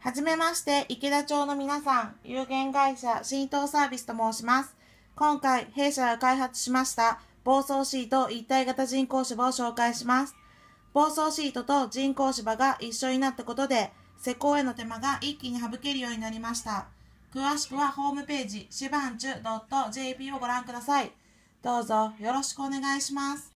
はじめまして、池田町の皆さん、有限会社新透サービスと申します。今回、弊社が開発しました暴走シート一体型人工芝を紹介します。暴走シートと人工芝が一緒になったことで、施工への手間が一気に省けるようになりました。詳しくはホームページ、しばんちゅ .jp をご覧ください。どうぞよろしくお願いします。